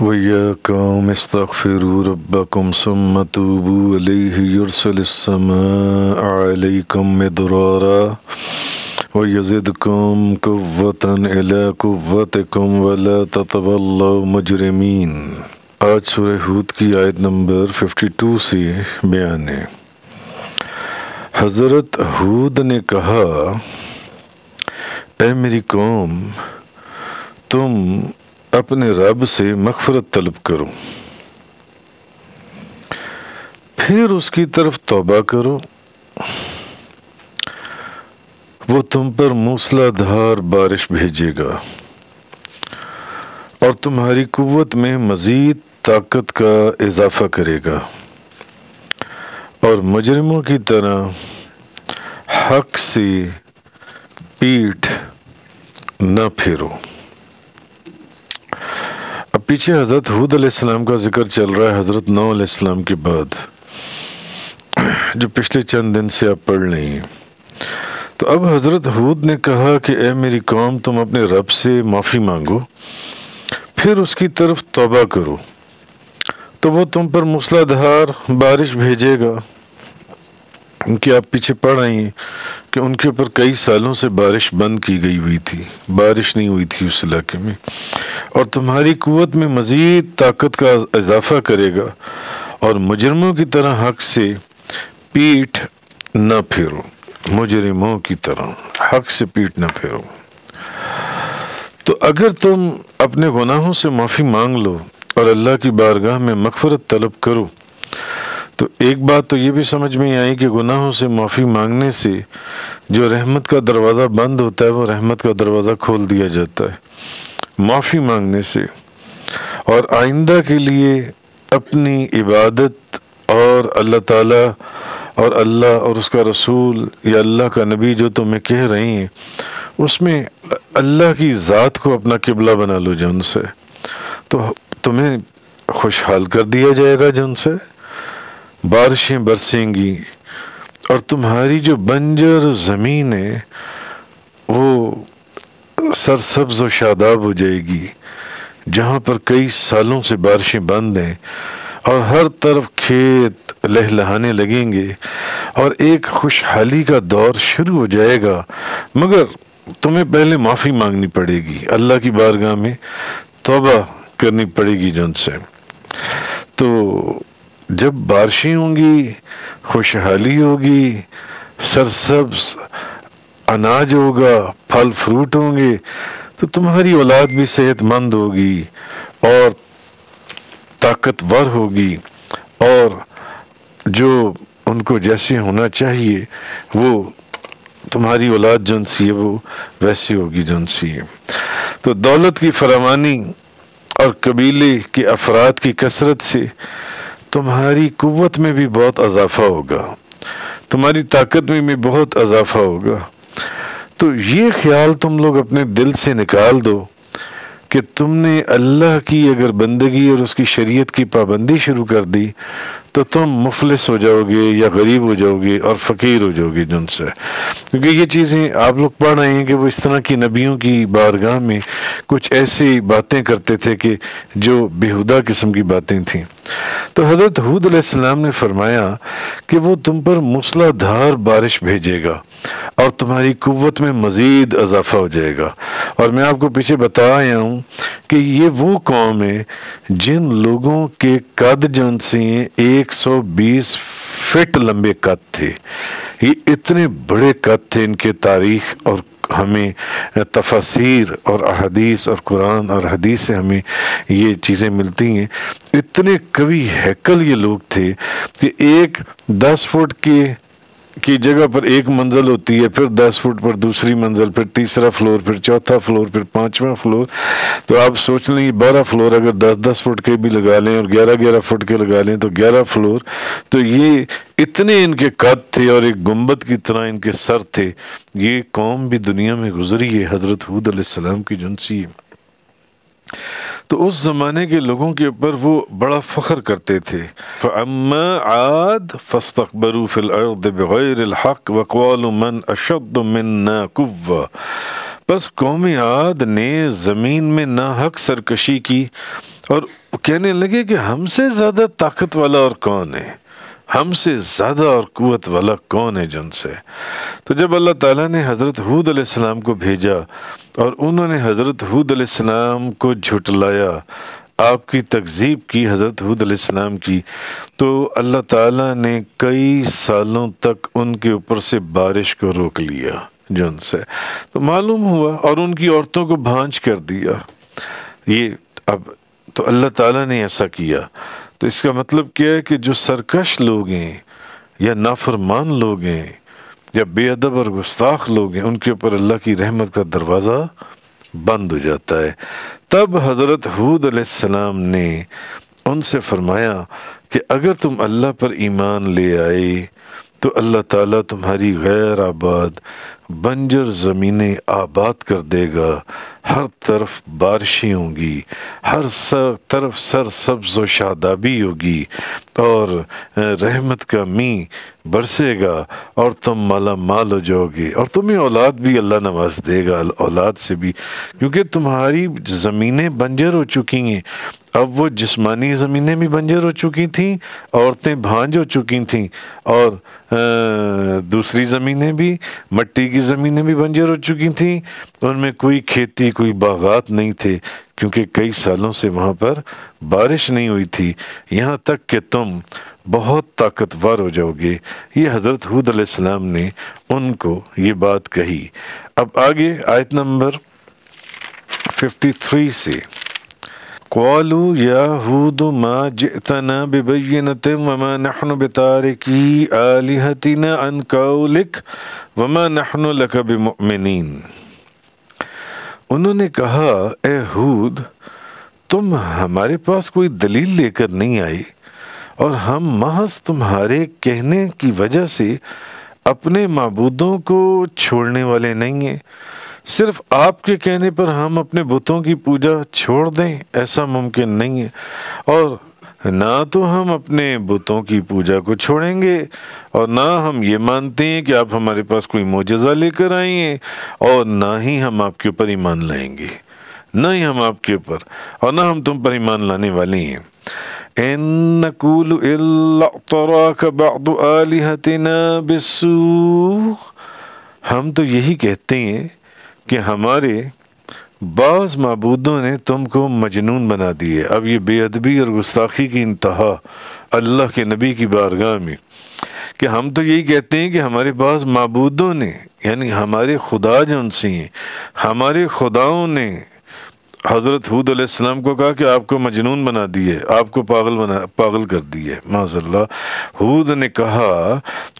وإياكم استغفروا ربكم ثم توبوا إليه يرسل السماء عليكم مدرارا ويزدكم قوة إلى قوتكم ولا تتولوا مجرمين आज सूर्य हूद की आयत नंबर 52 से बयान है हज़रत हूद ने कहा ए मेरी कौम तुम अपने रब से मगफरत तलब करो फिर उसकी तरफ तोबा करो वो तुम पर मूसलाधार बारिश भेजेगा और तुम्हारी कुत में मज़ीद ताकत का इजाफा करेगा और मुजरिमों की तरह हक से पीठ न फेरो पीछे हज़रत हूद अलैहिस्सलाम का जिक्र चल रहा है हज़रत नौ अलैहिस्सलाम के बाद जो पिछले चंद दिन से आप पढ़ रहे हैं तो अब हज़रत हूद ने कहा कि ए मेरी कौम तुम अपने रब से माफ़ी मांगो फिर उसकी तरफ तोबा करो तो वो तुम पर मूसलाधार बारिश भेजेगा कि आप पीछे पढ़ रही हैं कि उनके ऊपर कई सालों से बारिश बंद की गई हुई थी बारिश नहीं हुई थी उस इलाके में और तुम्हारी कुत में मज़ीद ताकत का इजाफा करेगा और मुजरमों की तरह हक से पीठ न फेरो मुजरमों की तरह हक से पीठ न फेरो तो अगर तुम अपने गुनाहों से माफ़ी मांग लो और अल्लाह की बारगाह में मकफरत तलब करो तो एक बात तो ये भी समझ में आई कि गुनाहों से माफ़ी मांगने से जो रहमत का दरवाज़ा बंद होता है वो रहमत का दरवाज़ा खोल दिया जाता है माफ़ी मांगने से और आइंदा के लिए अपनी इबादत और अल्लाह ताला और अल्लाह और उसका रसूल या अल्लाह का नबी जो तुम्हें कह रही हैं उसमें अल्लाह की ज़ात को अपना किबला बना लो जन से तो तुम्हें खुशहाल कर दिया जाएगा जो उनसे बारिशें बरसेंगी और तुम्हारी जो बंजर ज़मीन है वो सरसब्ज और शादाब हो जाएगी जहाँ पर कई सालों से बारिशें बंद हैं और हर तरफ खेत लहलहाने लगेंगे और एक खुशहाली का दौर शुरू हो जाएगा मगर तुम्हें पहले माफ़ी मांगनी पड़ेगी अल्लाह की बारगाह में तोबा करनी पड़ेगी जन से तो जब बारिशें होंगी खुशहाली होगी सरसब्स अनाज होगा फल फ्रूट होंगे तो तुम्हारी औलाद भी सेहतमंद होगी और ताकतवर होगी और जो उनको जैसे होना चाहिए वो तुम्हारी औलाद जौन सी है वो वैसी होगी जौन सी है तो दौलत की फरावानी और कबीले के अफराद की कसरत से तुम्हारी कुत में भी बहुत अजाफा होगा तुम्हारी ताकत में भी बहुत अजाफा होगा तो ये ख्याल तुम लोग अपने दिल से निकाल दो कि तुमने अल्लाह की अगर बंदगी और उसकी शरीयत की पाबंदी शुरू कर दी तो तुम मुफलिस हो जाओगे या गरीब हो जाओगे और फ़कीर हो जाओगे जिन से क्योंकि ये चीज़ें आप लोग पढ़ रहे हैं कि वो इस तरह की नबियों की बारगाह में कुछ ऐसी बातें करते थे कि जो बेहुदा किस्म की बातें थीं तो हज़रत हूद अलैहिस्सलाम ने फरमाया कि वो तुम पर मूसलाधार बारिश भेजेगा और तुम्हारी कुत में मज़ीद इजाफा हो जाएगा और मैं आपको पीछे बता आया हूँ कि ये वो कौम है जिन लोगों के कद जन से एक 120 फीट लंबे कद थे ये इतने बड़े कद थे इनके तारीख और हमें तफसीर और अहदीस और कुरान और हदीस से हमें ये चीज़ें मिलती हैं इतने कवि हैकल ये लोग थे कि एक दस फुट के की जगह पर एक मंजिल होती है फिर दस फुट पर दूसरी मंजिल फिर तीसरा फ्लोर फिर चौथा फ्लोर फिर पांचवा फ्लोर तो आप सोच लें बारह फ्लोर अगर दस दस फुट के भी लगा लें और ग्यारह ग्यारह फुट के लगा लें तो ग्यारह फ्लोर तो ये इतने इनके कद थे और एक गुम्बद की तरह इनके सर थे ये कौम भी दुनिया में गुजरी है हज़रत हूद की जुनसी तो उस ज़माने के लोगों के ऊपर वो बड़ा फ़ख्र करते थे आद मन अशद बस कौम आद ने ज़मीन में ना हक सरकशी की और कहने लगे कि हमसे ज़्यादा ताकत वाला और कौन है हमसे ज़्यादा और क़वत वाला कौन है जिनसे से तो जब अल्लाह ताला ने हज़रत हूद अलैहिस्सलाम को भेजा और उन्होंने हज़रत हूद अलैहिस्सलाम को झुटलाया आपकी तकजीब की हज़रत हूद अलैहिस्सलाम की तो अल्लाह ताला ने कई सालों तक उनके ऊपर से बारिश को रोक लिया जिनसे से तो मालूम हुआ और उनकी औरतों को भांज कर दिया ये अब तो अल्लाह ताला ने ऐसा किया तो इसका मतलब क्या है कि जो सरकश लोग हैं या नाफरमान लोग हैं या बेअदब और गुस्ताख लोग हैं उनके ऊपर अल्लाह की रहमत का दरवाज़ा बंद हो जाता है तब हज़रत हूद अलैहिस्सलाम ने उनसे फरमाया कि अगर तुम अल्लाह पर ईमान ले आए तो अल्लाह ताला तुम्हारी गैर आबाद बंजर ज़मीनें आबाद कर देगा हर तरफ बारिशें होंगी हर सर तरफ सर सब्ज व शादाबी होगी और रहमत का मी बरसेगा और तुम माला माल हो जाओगे और तुम्हें औलाद भी अल्लाह नवाज देगा औलाद से भी क्योंकि तुम्हारी ज़मीनें बंजर हो चुकी हैं अब वो जिस्मानी ज़मीनें भी बंजर हो चुकी थीं औरतें भांज हो चुकी थीं और आ, दूसरी ज़मीनें भी मट्टी की की ज़मीनें भी बंजर हो चुकी थीं उनमें कोई खेती कोई बागात नहीं थे क्योंकि कई सालों से वहाँ पर बारिश नहीं हुई थी यहाँ तक कि तुम बहुत ताकतवर हो जाओगे ये हज़रत हूद अलैहिस्सलाम ने उनको ये बात कही अब आगे आयत नंबर 53 से قالوا يا هود ما جئتنا ببينة وما نحن بتاركي آلهتنا عن قولك وما نحن لك بمؤمنين उन्होंने कहा ए हूद तुम हमारे पास कोई दलील लेकर नहीं आई और हम महज तुम्हारे कहने की वजह से अपने मबूदों को छोड़ने वाले नहीं हैं सिर्फ आपके कहने पर हम अपने बुतों की पूजा छोड़ दें ऐसा मुमकिन नहीं है और ना तो हम अपने बुतों की पूजा को छोड़ेंगे और ना हम ये मानते हैं कि आप हमारे पास कोई मुजजा लेकर आई हैं और ना ही हम आपके ऊपर ईमान लाएंगे ना ही हम आपके ऊपर और ना हम तुम पर ईमान लाने वाले हैं इन हम तो यही कहते हैं कि हमारे बाज़ मबूदों ने तुमको मजनून बना दिए अब ये बेअदबी और गुस्ताखी की इंतहा अल्लाह के नबी की बारगाह में कि हम तो यही कहते हैं कि हमारे बाज़ मबूदों ने यानी हमारे खुदा जो उनसे हैं हमारे खुदाओं ने हज़रत हूद आसमाम को कहा कि आपको मजनून बना दिए आपको पागल बना पागल कर दिए माजल्ला हूद ने कहा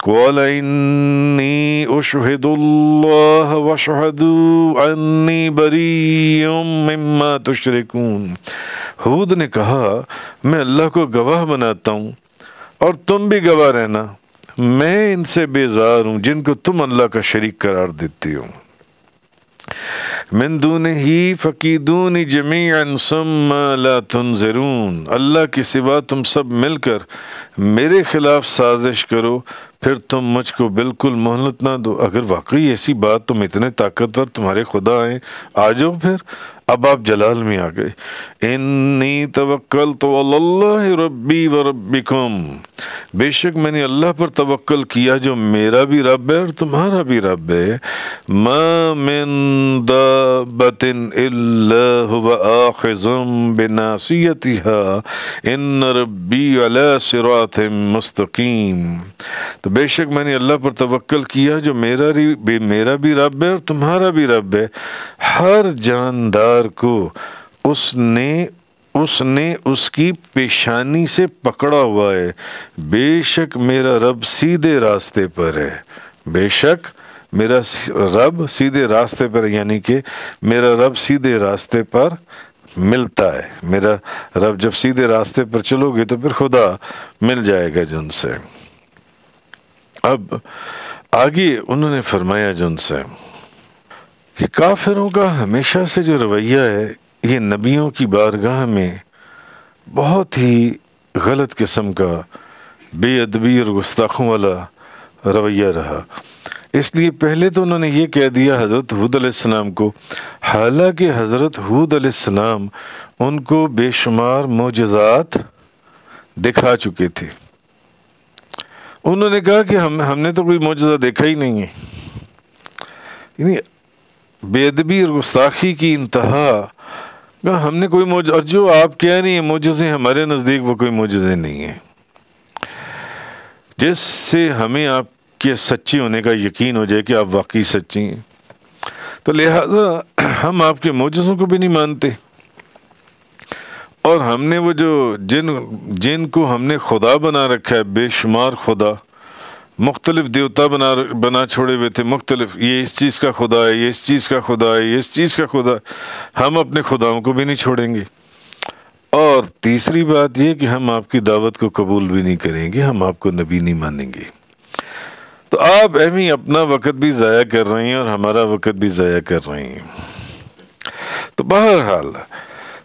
कौलनी उशहदुल्लाहदनी बरीमा तुशरकून हूद ने कहा मैं अल्लाह को गवाह बनाता हूँ और तुम भी गवाह रहना मैं इनसे बेजार हूँ जिनको तुम अल्लाह का शरीक करार देती हूँ मिन दून ही फ़कीदून जमीन सम ला तनजरून अल्लाह के सिवा तुम सब मिलकर मेरे ख़िलाफ़ साजिश करो फिर तुम मुझको बिल्कुल मोहलत ना दो अगर वाकई ऐसी बात तुम इतने ताकतवर तुम्हारे खुदा आए आ जाओ फिर अब आप जलाल में आ गए इन्नी तवक्ल तो रब्बी व रब्बिकुम बेशक मैंने अल्लाह पर तवक्ल किया जो मेरा भी रब है और तुम्हारा भी रब है मिन दाबतिन बिनासियतिहा इन रब्बी अला मुस्तकीम तो बेशक मैंने अल्लाह पर तवक्ल किया जो मेरा भी मेरा भी रब है और तुम्हारा भी रब है हर जानदार को उसने उसने उसकी पेशानी से पकड़ा हुआ है बेशक मेरा रब सीधे रास्ते पर है बेशक मेरा रब सीधे रास्ते पर यानी कि मेरा रब सीधे रास्ते पर मिलता है मेरा रब जब सीधे रास्ते पर चलोगे तो फिर खुदा मिल जाएगा जिनसे अब आगे उन्होंने फरमाया जिनसे कि काफिरों का हमेशा से जो रवैया है ये नबियों की बारगाह में बहुत ही गलत किस्म का बेअदबी और गुस्ताखों वाला रवैया रहा इसलिए पहले तो उन्होंने ये कह दिया हज़रत हूद अलैहिस्सलाम को हालांकि हज़रत हूद अलैहिस्सलाम उनको बेशुमार मोजात दिखा चुके थे उन्होंने कहा कि हम हमने तो कोई मोजा देखा ही नहीं है यानी बेदबी और गुस्ताखी की इंतहा हमने कोई मौज और जो आप कह रही हैं मोजे हमारे नज़दीक वो कोई मोजे नहीं है जिससे हमें आपके सच्ची होने का यकीन हो जाए कि आप वाकई सच्ची हैं तो लिहाजा हम आपके मोजों को भी नहीं मानते और हमने वो जो जिन जिनको हमने खुदा बना रखा है बेशुमार खुदा मुख्तलिफ देवता बना बना छोड़े हुए थे मुख्तलिफ ये इस चीज़ का खुदा है ये इस चीज़ का खुदा है ये इस चीज़ का खुदा हम अपने खुदाओं को भी नहीं छोड़ेंगे और तीसरी बात यह कि हम आपकी दावत को कबूल भी नहीं करेंगे हम आपको नबी नहीं मानेंगे तो आप अहमी अपना वक़्त भी ज़ाया कर रहे हैं और हमारा वक़्त भी ज़ाया कर रहे हैं तो बहरहाल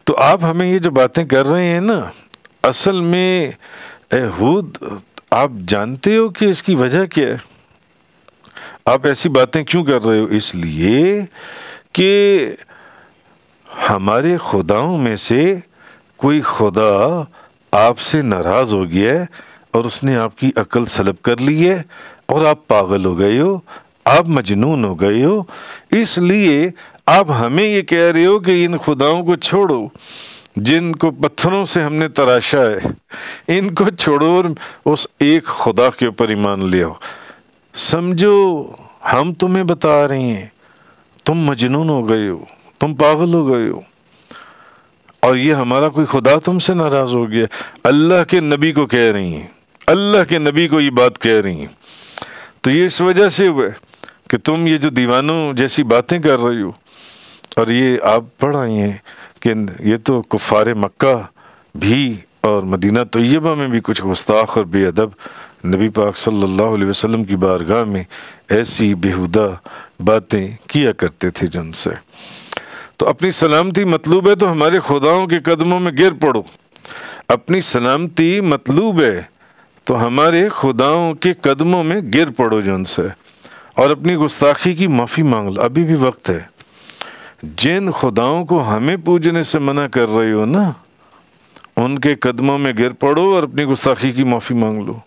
तो आप हमें ये जो बातें कर रहे हैं ना असल में एहूद आप जानते हो कि इसकी वजह क्या है आप ऐसी बातें क्यों कर रहे हो इसलिए कि हमारे खुदाओं में से कोई खुदा आपसे नाराज़ हो गया है और उसने आपकी अकल सलब कर ली है और आप पागल हो गए हो आप मजनून हो गए हो इसलिए आप हमें ये कह रहे हो कि इन खुदाओं को छोड़ो जिनको पत्थरों से हमने तराशा है इनको छोड़ो और उस एक खुदा के ऊपर ईमान मान लिया समझो हम तुम्हें बता रहे हैं तुम मजनून हो गए हो तुम पागल हो गए हो और ये हमारा कोई खुदा तुमसे नाराज हो गया अल्लाह के नबी को कह रही हैं अल्लाह के नबी को ये बात कह रही हैं तो ये इस वजह से हुआ कि तुम ये जो दीवानों जैसी बातें कर रही हो और ये आप पढ़ रही हैं लेकिन ये तो कुफार मक्का भी और मदीना तयबा में भी कुछ गुस्ताख और बेअदब नबी पाक सल्लल्लाहु अलैहि वसल्लम की बारगाह में ऐसी बेहुदा बातें किया करते थे से तो अपनी सलामती मतलूब है तो हमारे खुदाओं के कदमों में गिर पड़ो अपनी सलामती मतलूब है तो हमारे खुदाओं के कदमों में गिर पड़ो से और अपनी गुस्ताखी की माफ़ी मांग लो अभी भी वक्त है जिन खुदाओं को हमें पूजने से मना कर रही हो ना उनके कदमों में गिर पड़ो और अपनी गुस्ताखी की माफ़ी मांग लो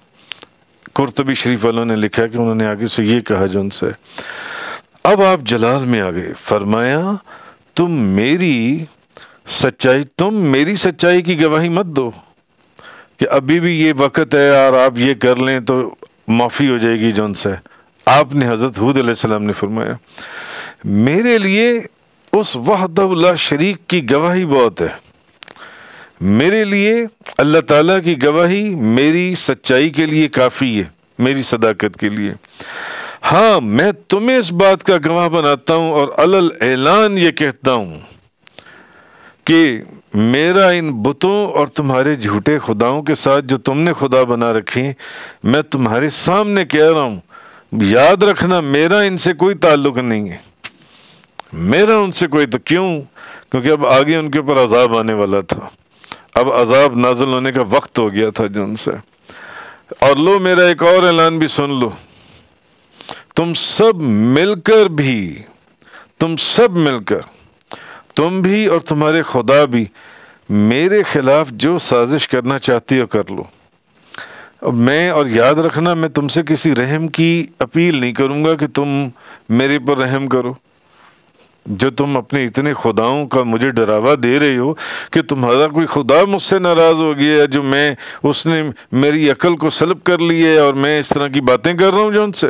कुरतबी शरीफ वालों ने लिखा कि उन्होंने आगे से ये कहा जो उनसे अब आप जलाल में आ गए फरमाया तुम मेरी सच्चाई तुम मेरी सच्चाई की गवाही मत दो कि अभी भी ये वक्त है और आप ये कर लें तो माफ़ी हो जाएगी जो उनसे आपने हज़रत हूद ने फरमाया मेरे लिए उस वहदउल्ला शरीक की गवाही बहुत है मेरे लिए अल्लाह ताला की गवाही मेरी सच्चाई के लिए काफ़ी है मेरी सदाकत के लिए हाँ मैं तुम्हें इस बात का गवाह बनाता हूँ और अलल ऐलान ये कहता हूँ कि मेरा इन बुतों और तुम्हारे झूठे खुदाओं के साथ जो तुमने खुदा बना रखे हैं मैं तुम्हारे सामने कह रहा हूँ याद रखना मेरा इनसे कोई ताल्लुक नहीं है मेरा उनसे कोई तो क्यों क्योंकि अब आगे उनके ऊपर अजाब आने वाला था अब अजाब नाजल होने का वक्त हो गया था जो उनसे और लो मेरा एक और ऐलान भी सुन लो तुम सब मिलकर भी तुम सब मिलकर तुम भी और तुम्हारे खुदा भी मेरे खिलाफ जो साजिश करना चाहती हो कर लो अब मैं और याद रखना मैं तुमसे किसी रहम की अपील नहीं करूंगा कि तुम मेरे पर रहम करो जो तुम अपने इतने खुदाओं का मुझे डरावा दे रहे हो कि तुम्हारा कोई खुदा मुझसे नाराज़ हो गया है जो मैं उसने मेरी अकल को सलब कर ली है और मैं इस तरह की बातें कर रहा हूँ जो उनसे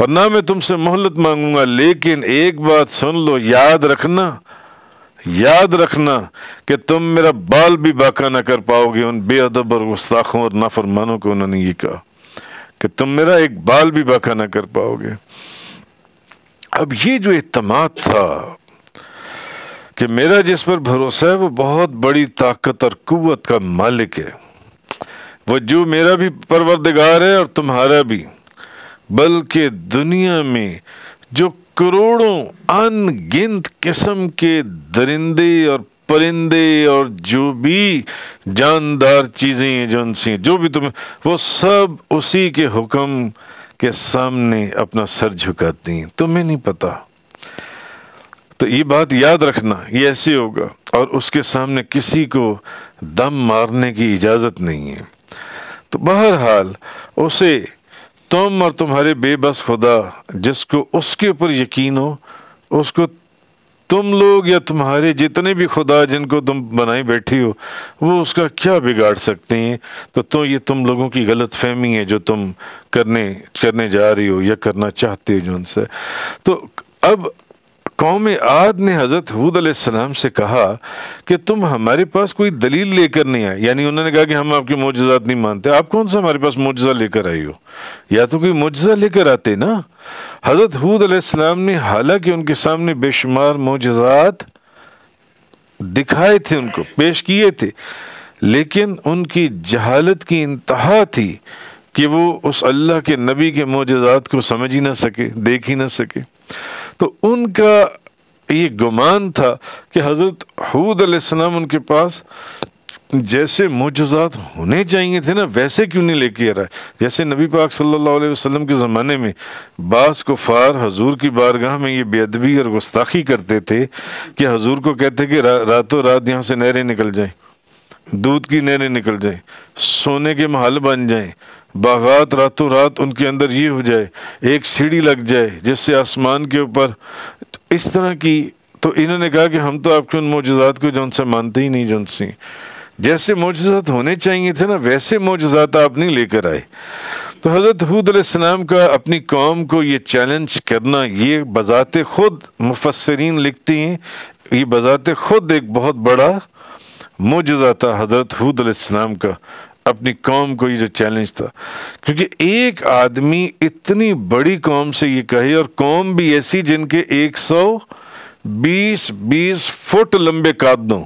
और ना मैं तुमसे मोहलत मांगूंगा लेकिन एक बात सुन लो याद रखना याद रखना कि तुम मेरा बाल भी बाका ना कर पाओगे उन बेअदब और गुस्ताखों और नाफरमानों को उन्होंने ये कहा कि तुम मेरा एक बाल भी बाका ना कर पाओगे अब ये जो अतमाद था कि मेरा जिस पर भरोसा है वो बहुत बड़ी ताकत और कुत का मालिक है वो जो मेरा भी परवरदगार है और तुम्हारा भी बल्कि दुनिया में जो करोड़ों अनगिनत किस्म के दरिंदे और परिंदे और जो भी जानदार चीज़ें हैं जो उनसे जो भी तुम्हें वो सब उसी के हुक्म के सामने अपना सर झुकाती हैं तुम्हें नहीं पता तो ये बात याद रखना ये ऐसे होगा और उसके सामने किसी को दम मारने की इजाज़त नहीं है तो बहरहाल उसे तुम और तुम्हारे बेबस खुदा जिसको उसके ऊपर यकीन हो उसको तुम लोग या तुम्हारे जितने भी खुदा जिनको तुम बनाई बैठी हो वो उसका क्या बिगाड़ सकते हैं तो तो ये तुम लोगों की गलत फहमी है जो तुम करने करने जा रही हो या करना चाहते हो जो उनसे तो अब कौम आद ने हज़रत हूद सलाम से कहा कि तुम हमारे पास कोई दलील लेकर नहीं आए यानी उन्होंने कहा कि हम आपकी मोजात नहीं मानते आप कौन सा हमारे पास मुजजा लेकर आई हो या तो कोई मुजजा लेकर आते ना हज़रत हूद अलैहिस्सलाम ने हालांकि उनके सामने बेशुमार मोजात दिखाए थे उनको पेश किए थे लेकिन उनकी जहालत की इंतहा थी कि वो उस अल्लाह के नबी के मोजात को समझ ही ना सके देख ही ना सके तो उनका ये गुमान था कि हज़रत हूद अलैहिस्सलाम उनके पास जैसे मोजात होने चाहिए थे ना वैसे क्यों नहीं लेके आ रहा जैसे नबी पाक सल्लल्लाहु अलैहि वसल्लम के ज़माने में बास कुफ़ार हजूर की बारगाह में ये बेअदबी और गुस्ताखी करते थे कि हजूर को कहते कि रा, रातों रात यहाँ से नहरें निकल जाएं दूध की नहरें निकल जाएं सोने के महल बन जाएं बागात रातों रात उनके अंदर ये हो जाए एक सीढ़ी लग जाए जिससे आसमान के ऊपर तो इस तरह की तो इन्होंने कहा कि हम तो आपके उन मोजात को जो उनसे मानते ही नहीं जो जैसे मोजात होने चाहिए थे ना वैसे मोजात आप नहीं लेकर आए तो हज़रत हूद अलैहिस्सलाम का अपनी कौम को ये चैलेंज करना ये बज़ात ख़ुद मुफसरीन लिखती हैं ये बज़ात ख़ुद एक बहुत बड़ा मोजा था हज़रत हूद अलैहिस्सलाम का अपनी कौम को ये जो चैलेंज था क्योंकि एक आदमी इतनी बड़ी कौम से ये कहे और कौम भी ऐसी जिनके एक सौ बीस बीस फुट लंबे कादों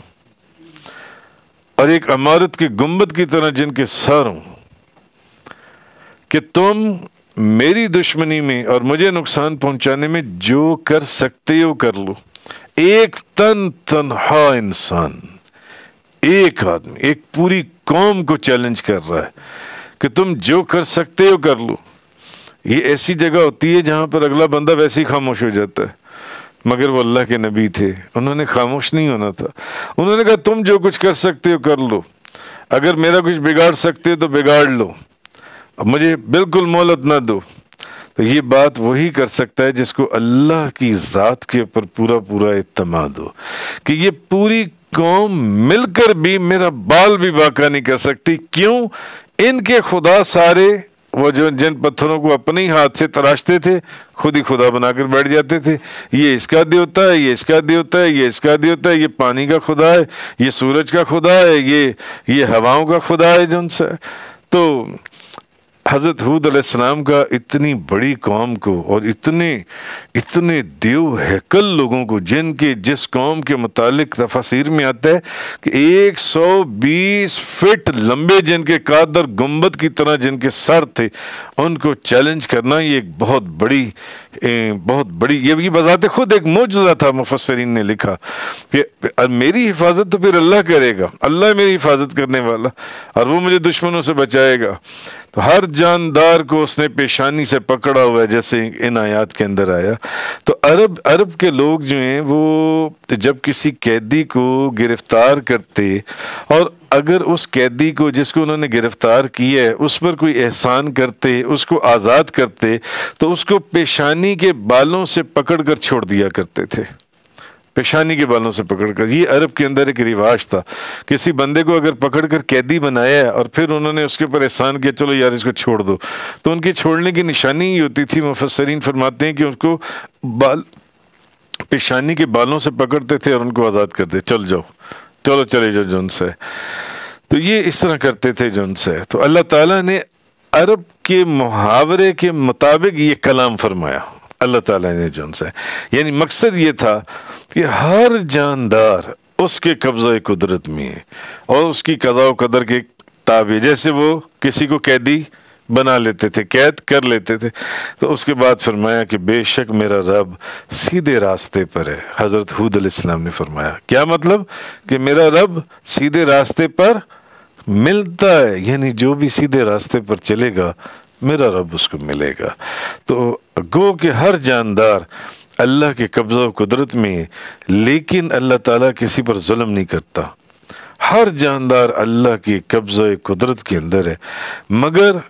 और एक अमारत की गुम्बद की तरह जिनके सर हूं कि तुम मेरी दुश्मनी में और मुझे नुकसान पहुंचाने में जो कर सकते हो कर लो एक तन तनहा इंसान एक आदमी एक पूरी कौम को चैलेंज कर रहा है कि तुम जो कर सकते हो कर लो ये ऐसी जगह होती है जहां पर अगला बंदा वैसे ही खामोश हो जाता है मगर वो अल्लाह के नबी थे उन्होंने खामोश नहीं होना था उन्होंने कहा तुम जो कुछ कर सकते हो कर लो अगर मेरा कुछ बिगाड़ सकते हो तो बिगाड़ लो अब मुझे बिल्कुल मोहलत ना दो तो ये बात वही कर सकता है जिसको अल्लाह की ज़ात के ऊपर पूरा पूरा इतमाद हो कि ये पूरी कौम मिलकर भी मेरा बाल भी बाका नहीं कर सकती क्यों इनके खुदा सारे वो जो जिन पत्थरों को अपने ही हाथ से तराशते थे खुद ही खुदा बनाकर बैठ जाते थे ये इसका देवता है ये इसका देवता है ये इसका देवता है ये पानी का खुदा है ये सूरज का खुदा है ये ये हवाओं का खुदा है जिनसे तो हज़रत हूद अलैहिस्सलाम का इतनी बड़ी कौम को और इतने इतने देव हैकल लोगों को जिनके जिस कौम के मतलब तफासिर में आता है कि 120 फिट लंबे जिनके कादर गुम्बद की तरह जिनके सर थे उनको चैलेंज करना ये एक बहुत बड़ी बहुत बड़ी ये भी बजाते खुद एक मौजूदा था मुफसरीन ने लिखा कि मेरी हिफाजत तो फिर अल्लाह करेगा अल्लाह मेरी हिफाजत करने वाला और वो मुझे दुश्मनों से बचाएगा तो हर जानदार को उसने पेशानी से पकड़ा हुआ है जैसे इन आयात के अंदर आया तो अरब अरब के लोग जो हैं वो जब किसी कैदी को गिरफ्तार करते और अगर उस कैदी को जिसको उन्होंने गिरफ्तार किया है उस पर कोई एहसान करते उसको आज़ाद करते तो उसको पेशानी के बालों से पकड़ कर छोड़ दिया करते थे पेशानी के बालों से पकड़कर ये अरब के अंदर एक रिवाज था किसी बंदे को अगर पकड़कर कैदी बनाया और फिर उन्होंने उसके ऊपर एहसान किया चलो यार इसको छोड़ दो तो उनके छोड़ने की निशानी ये होती थी मुफसरीन फरमाते हैं कि उनको बाल पेशानी के बालों से पकड़ते थे और उनको आज़ाद करते चल जाओ चलो चले जाओ जो से तो ये इस तरह करते थे जो उनसे तो अल्लाह ताला ने अरब के मुहावरे के मुताबिक ये कलाम फरमाया अल्लाह ताला ने जो उनसे यानी मकसद ये था कि हर जानदार उसके कब्ज़ कुदरत में है और उसकी कदा कदर के ताबे जैसे वो किसी को कैदी बना लेते थे कैद कर लेते थे तो उसके बाद फरमाया कि बेशक मेरा रब सीधे रास्ते पर है हज़रत हूद अलैहिस्सलाम ने फरमाया क्या मतलब कि मेरा रब सीधे रास्ते पर मिलता है यानी जो भी सीधे रास्ते पर चलेगा मेरा रब उसको मिलेगा तो गो के हर जानदार अल्लाह के कब्जा कुदरत में लेकिन अल्लाह ताला किसी पर जुल्म नहीं करता हर जानदार अल्लाह के कब्ज़ कुदरत के अंदर है मगर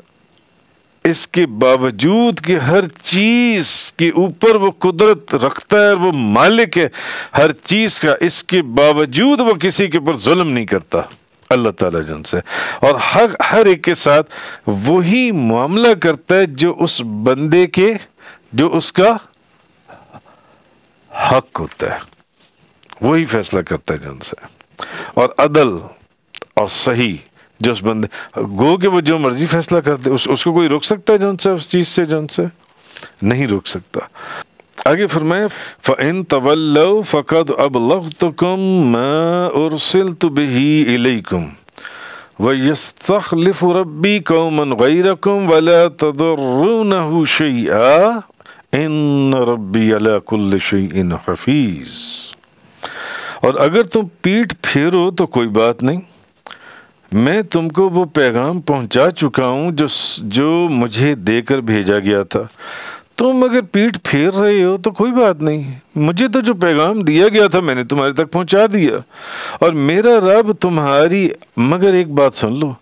इसके बावजूद कि हर चीज के ऊपर वो कुदरत रखता है वो मालिक है हर चीज का इसके बावजूद वो किसी के ऊपर जुल्म नहीं करता अल्लाह ताला जन से और हर हर एक के साथ वही मामला करता है जो उस बंदे के जो उसका हक होता है वही फैसला करता है जन से और अदल और सही जो उस बंदे गो के वो जो मर्जी फैसला करते उस, उसको कोई रोक सकता है जो उनसे उस चीज़ से जो उनसे नहीं रोक सकता आगे फरमाए फ़िन तवल्लो फ़कद अब लखतुम उर्सिल बही इलेकुम वस्तखलिफ रबी कौमन गैरकुम वला तदर्रुनहु शैआ इन रब्बी अला कुल्ल शैइन हफीज़ और अगर तुम पीठ फेरो तो कोई बात नहीं मैं तुमको वो पैगाम पहुंचा चुका हूं जो जो मुझे देकर भेजा गया था तुम अगर पीठ फेर रहे हो तो कोई बात नहीं मुझे तो जो पैगाम दिया गया था मैंने तुम्हारे तक पहुंचा दिया और मेरा रब तुम्हारी मगर एक बात सुन लो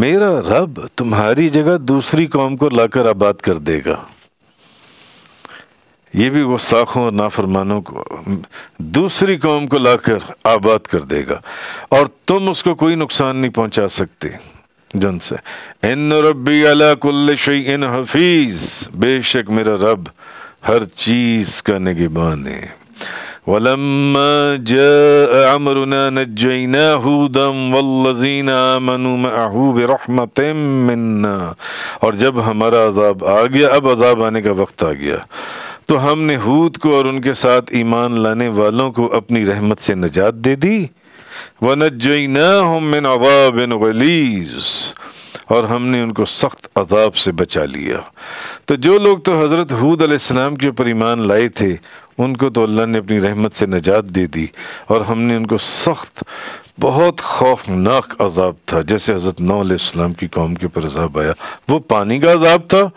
मेरा रब तुम्हारी जगह दूसरी कौम को लाकर आबाद कर देगा ये भी गुस्ताखों और नाफरमानों को दूसरी कौम को लाकर आबाद कर देगा और तुम उसको कोई नुकसान नहीं पहुंचा सकते जन से इन रबी अला कुल्ल इन हफीज बेशक मेरा रब हर चीज़ का निगबान है और जब हमारा अजाब आ गया अब अजाब आने का वक्त आ गया तो हमने हूद को और उनके साथ ईमान लाने वालों को अपनी रहमत से नजात दे दी वन मिन और हमने उनको सख्त अजाब से बचा लिया तो जो लोग तो हज़रत हूद आसमाम के ऊपर ईमान लाए थे उनको तो अल्लाह ने अपनी रहमत से नजात दे दी और हमने उनको सख्त बहुत खौफनाक अजाब था जैसे हज़रत नौ आसमाम की कौम के ऊपर अजाब आया वो पानी का अजाब था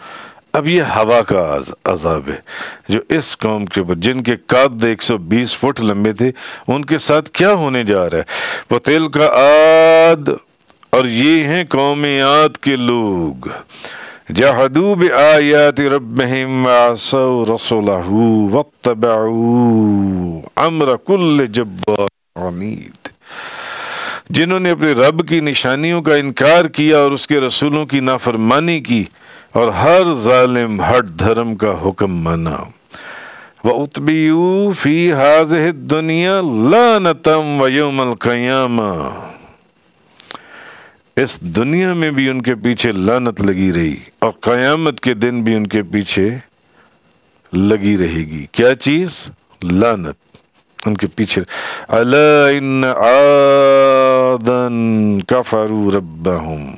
अब ये हवा का अजाब है जो इस कौम के ऊपर जिनके काद 120 फुट लंबे थे उनके साथ क्या होने जा रहा है पतेल का आद और ये हैं कौम याद के लोग जहादूब आयात रबूल कुल जब्बानीद जिन्होंने अपने रब की निशानियों का इनकार किया और उसके रसूलों की नाफरमानी की और हर जालिम हट धर्म का हुक्म माना व उतबीयू फी हाज दुनिया लानतम वयोमल कयामा इस दुनिया में भी उनके पीछे लानत लगी रही और कयामत के दिन भी उनके पीछे लगी रहेगी क्या चीज लानत उनके पीछे अला इन आदन कफारू रब्बाहुम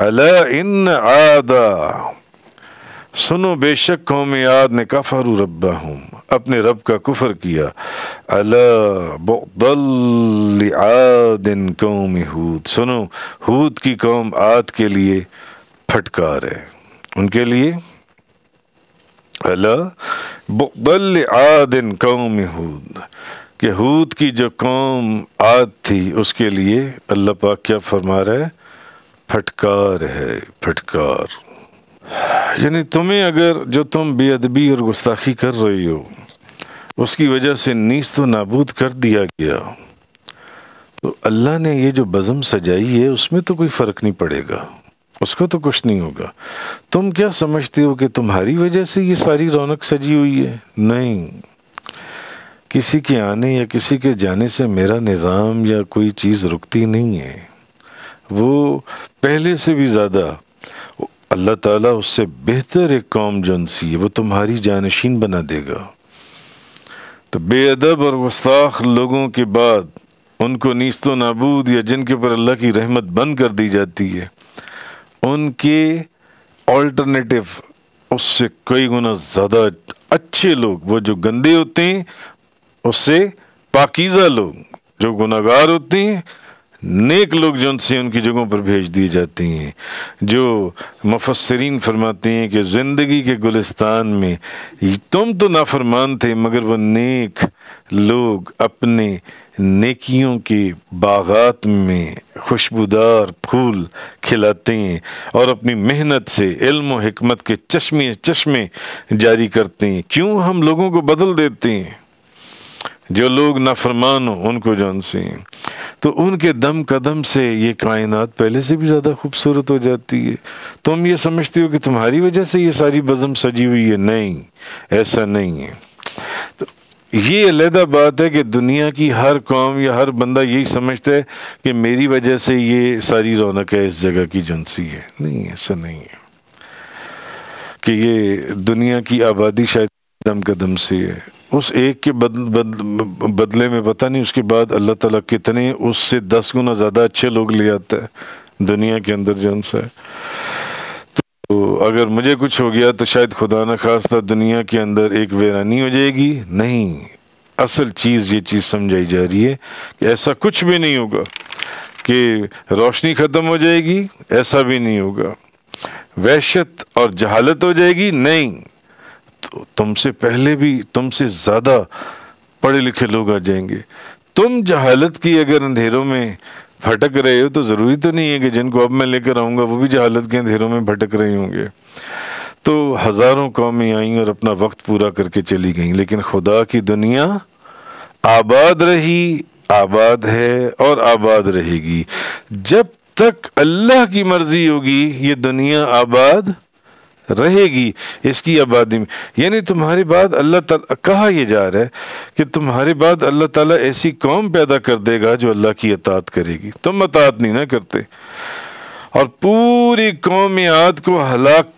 अला इन आदा सुनो बेशक कौम याद ने कफरू रब्बा हूँ अपने रब का कुफर किया अलादिन कौम हूद सुनो हूद की कौम आद के लिए फटकार है उनके लिए अला बुदल आदिन कौम हूद के हूद की जो कौम आद थी उसके लिए अल्लाह पाक क्या फरमा रहा है फटकार है फटकार यानी तुम्हें अगर जो तुम बेअदबी और गुस्ताखी कर रही हो उसकी वजह से नीस तो नाबूद कर दिया गया तो अल्लाह ने ये जो बज़म सजाई है उसमें तो कोई फ़र्क नहीं पड़ेगा उसको तो कुछ नहीं होगा तुम क्या समझते हो कि तुम्हारी वजह से ये सारी रौनक सजी हुई है नहीं किसी के आने या किसी के जाने से मेरा निज़ाम या कोई चीज़ रुकती नहीं है वो पहले से भी ज़्यादा अल्लाह ताला उससे बेहतर एक कौम जनसी है वो तुम्हारी जानशीन बना देगा तो बेअदब और गुस्ताख लोगों के बाद उनको नीस्त नाबूद या जिनके ऊपर अल्लाह की रहमत बंद कर दी जाती है उनके ऑल्टरनेटिव उससे कई गुना ज़्यादा अच्छे लोग वो जो गंदे होते हैं उससे पाकिज़ा लोग जो गुनागार होते हैं नेक लोग जो उनसे उनकी जगहों पर भेज दिए जाते हैं जो मुफसरीन फरमाते हैं कि ज़िंदगी के गुलिस्तान में तुम तो नाफरमान थे मगर वह नेक लोग अपने नेकियों के बागात में खुशबूदार फूल खिलाते हैं और अपनी मेहनत से इल्म हिकमत के चश्मे चश्मे जारी करते हैं क्यों हम लोगों को बदल देते हैं जो लोग नाफरमान हो उनको जान सी तो उनके दम कदम से ये कायनात पहले से भी ज़्यादा खूबसूरत हो जाती है तुम तो ये समझते हो कि तुम्हारी वजह से ये सारी बज़म सजी हुई है नहीं ऐसा नहीं है तो ये अलहदा बात है कि दुनिया की हर कौम या हर बंदा यही समझता है कि मेरी वजह से ये सारी रौनक है इस जगह की जनसी है नहीं ऐसा नहीं है कि ये दुनिया की आबादी शायद कदम कदम से है उस एक के बद बद बदले में पता नहीं उसके बाद अल्लाह ताला कितने उससे दस गुना ज़्यादा अच्छे लोग ले आता है दुनिया के अंदर जन से तो अगर मुझे कुछ हो गया तो शायद खुदा न खास्ता दुनिया के अंदर एक वेरानी हो जाएगी नहीं असल चीज़ ये चीज़ समझाई जा रही है कि ऐसा कुछ भी नहीं होगा कि रोशनी ख़त्म हो जाएगी ऐसा भी नहीं होगा वहशत और जहालत हो जाएगी नहीं तो तुमसे पहले भी तुमसे ज़्यादा पढ़े लिखे लोग आ जाएंगे तुम जहालत की अगर अंधेरों में भटक रहे हो तो ज़रूरी तो नहीं है कि जिनको अब मैं लेकर आऊंगा वो भी जहालत के अंधेरों में भटक रहे होंगे तो हज़ारों कौमें आईं और अपना वक्त पूरा करके चली गईं लेकिन खुदा की दुनिया आबाद रही आबाद है और आबाद रहेगी जब तक अल्लाह की मर्ज़ी होगी ये दुनिया आबाद रहेगी इसकी आबादी में यानी तुम्हारे बाद अल्लाह ताला कहा यह जा रहा है कि तुम्हारे बाद अल्लाह ताला ऐसी कौम पैदा कर देगा जो अल्लाह की अतात करेगी तुम अतात नहीं ना करते और पूरी कौमियात को हलाक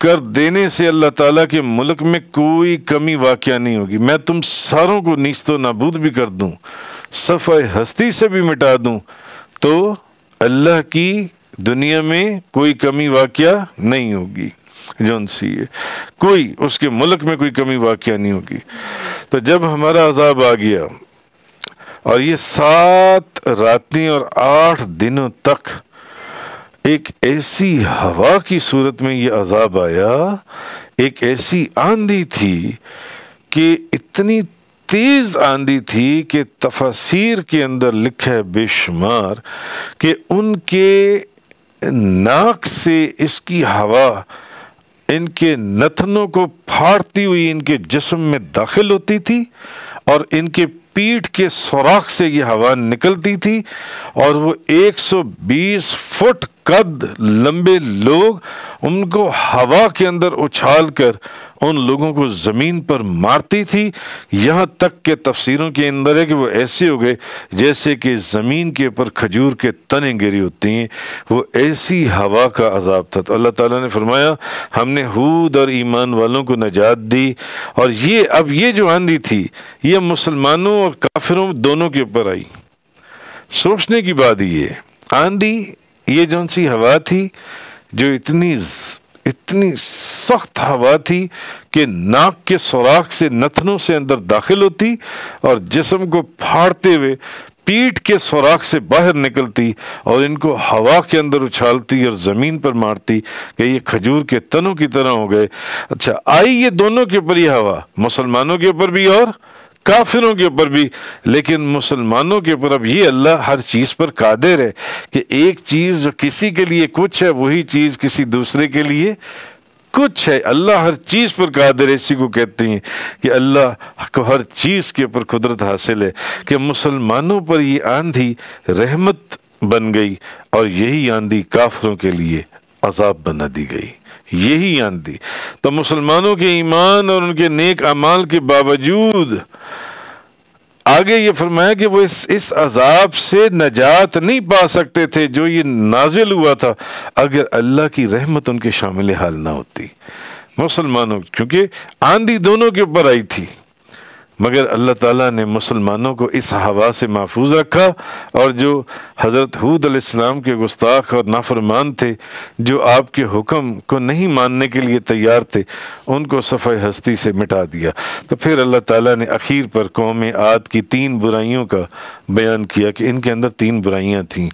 कर देने से अल्लाह ताला के मुल्क में कोई कमी वाक़ नहीं होगी मैं तुम सारों को नीस्तो नाबूद भी कर दूँ सफ़ा हस्ती से भी मिटा दूँ तो अल्लाह की दुनिया में कोई कमी वाक़ नहीं होगी जौन सी है कोई उसके मुल्क में कोई कमी वाक़ नहीं होगी तो जब हमारा अजाब आ गया और ये सात रातें और आठ दिनों तक एक ऐसी हवा की सूरत में ये अजाब आया एक ऐसी आंधी थी कि इतनी तेज आंधी थी कि तफसीर के अंदर लिखा है बेशुमार कि उनके नाक से इसकी हवा इनके नथनों को फाड़ती हुई इनके जिस्म में दाखिल होती थी और इनके पीठ के सौराख से ये हवा निकलती थी और वो 120 फुट कद लंबे लोग उनको हवा के अंदर उछाल कर उन लोगों को ज़मीन पर मारती थी यहाँ तक के तफसीरों के अंदर है कि वो ऐसे हो गए जैसे कि ज़मीन के ऊपर खजूर के तने गिरी होती हैं वो ऐसी हवा का अजाब था तो अल्लाह ताला ने फरमाया हमने हूद और ईमान वालों को नजात दी और ये अब ये जो आंधी थी ये मुसलमानों और काफिरों दोनों के ऊपर आई सोचने की बात ये आंधी ये जौन सी हवा थी जो इतनी इतनी सख्त हवा थी कि नाक के सुराख से नथनों से अंदर दाखिल होती और जिसम को फाड़ते हुए पीठ के सुराख से बाहर निकलती और इनको हवा के अंदर उछालती और ज़मीन पर मारती कि ये खजूर के तनों की तरह हो गए अच्छा आई ये दोनों के ऊपर ही हवा मुसलमानों के ऊपर भी और काफिरों के ऊपर भी लेकिन मुसलमानों के ऊपर अब ये अल्लाह हर चीज़ पर कादिर है कि एक चीज़ जो किसी के लिए कुछ है वही चीज़ किसी दूसरे के लिए कुछ है अल्लाह हर चीज़ पर कादिर इसी को कहते हैं कि अल्लाह को हर चीज़ के ऊपर कुदरत हासिल है कि मुसलमानों पर ये आंधी रहमत बन गई और यही आंधी काफरों के लिए अजाब बना दी गई यही आंधी तो मुसलमानों के ईमान और उनके नेक अमाल के बावजूद आगे ये फरमाया कि वो इस इस अजाब से नजात नहीं पा सकते थे जो ये नाजिल हुआ था अगर अल्लाह की रहमत उनके शामिल हाल ना होती मुसलमानों क्योंकि आंधी दोनों के ऊपर आई थी मगर अल्लाह ताला ने मुसलमानों को इस हवा से महफूज रखा और जो हज़रत हूद अलैहिस्सलाम के गुस्ताख और नाफरमान थे जो आपके हुक्म को नहीं मानने के लिए तैयार थे उनको सफ़े हस्ती से मिटा दिया तो फिर अल्लाह ताला ने अखीर पर कौम आद की तीन बुराइयों का बयान किया कि इनके अंदर तीन बुराइयाँ थीं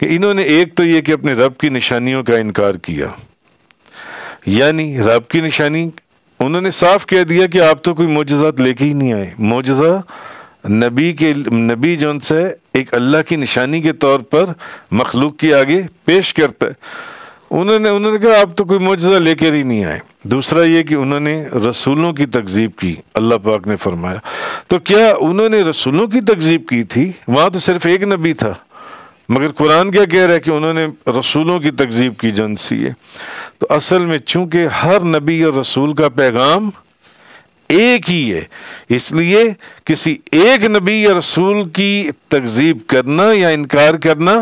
कि इन्होंने एक तो ये कि अपने रब की निशानियों का इनकार किया यानी रब की निशानी उन्होंने साफ कह दिया कि आप तो कोई मोजात लेके ही नहीं आए मोजा नबी के नबी जो उनसे एक अल्लाह की निशानी के तौर पर मखलूक के आगे पेश करता है उन्होंने उन्होंने कहा आप तो कोई मुजजा लेकर ही नहीं आए दूसरा ये कि उन्होंने रसूलों की तकजीब की अल्लाह पाक ने फरमाया तो क्या उन्होंने रसूलों की तकजीब की थी वहाँ तो सिर्फ एक नबी था मगर कुरान क्या कह रहा है कि उन्होंने रसूलों की तकजीब की जनसी है तो असल में चूंकि हर नबी और रसूल का पैगाम एक ही है इसलिए किसी एक नबी या रसूल की तकजीब करना या इनकार करना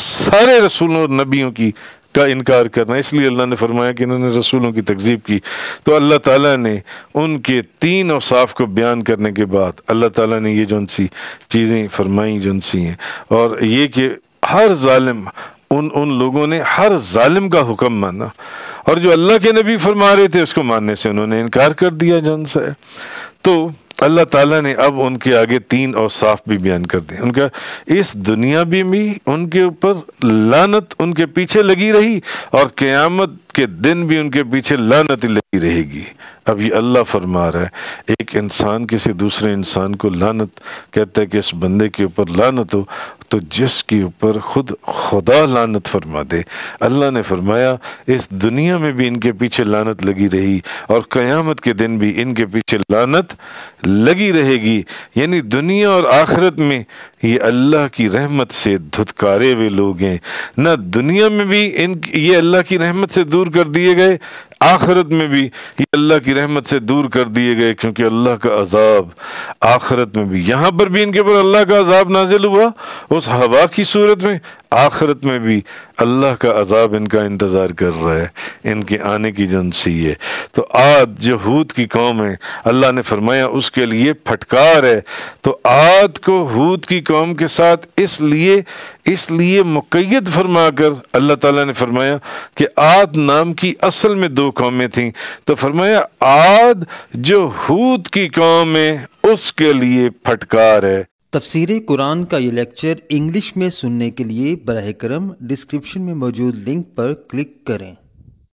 सारे रसूलों और नबियों की का इनकार करना इसलिए अल्लाह ने फरमाया कि इन्होंने रसूलों की तकजीब की तो अल्लाह ताला ने उनके तीन साफ को बयान करने के बाद अल्लाह ताला ने ये जौन सी चीज़ें फरमाई जौन सी हैं और ये कि हर जालिम उन उन लोगों ने हर जालिम का हुक्म माना और जो अल्लाह के नबी फरमा रहे थे उसको मानने से उन्होंने इनकार कर दिया जन से तो अल्लाह ताला ने अब उनके आगे तीन और साफ भी बयान कर दिए उनका इस दुनिया भी उनके ऊपर लानत उनके पीछे लगी रही और क़यामत के दिन भी उनके पीछे लानत लगी रहेगी अब ये अल्लाह फरमा रहा है एक इंसान किसी दूसरे इंसान को लानत कहता है कि इस बंदे के ऊपर लानत हो तो जिसके ऊपर खुद खुदा लानत फरमा दे अल्लाह ने फरमाया इस दुनिया में भी इनके पीछे लानत लगी रही और क़यामत के दिन भी इनके पीछे लानत लगी रहेगी यानी दुनिया और आखरत में ये अल्लाह की रहमत से धुतकारे हुए लोग हैं ना दुनिया में भी इन ये अल्लाह की रहमत से दूर दूर कर दिए गए आखरत में भी ये अल्लाह की रहमत से दूर कर दिए गए क्योंकि अल्लाह का अजाब आखरत में भी यहाँ पर भी इनके ऊपर अल्लाह का अजाब नाजिल हुआ उस हवा की सूरत में आखरत में भी अल्लाह का अजाब इनका इंतज़ार कर रहा है इनके आने की जन सी है तो आद जहूद की कौम है अल्लाह ने फरमाया उसके लिए फटकार है तो आद को हूद की कौम के साथ इसलिए इसलिए मुकैद फरमाकर अल्लाह ताला ने फरमाया कि आद नाम की असल में दो कौमें थी तो फरमाया आद जो हूद की कौम है उसके लिए फटकार है तफसीर कुरान का ये लेक्चर इंग्लिश में सुनने के लिए बरह करम डिस्क्रिप्शन में मौजूद लिंक पर क्लिक करें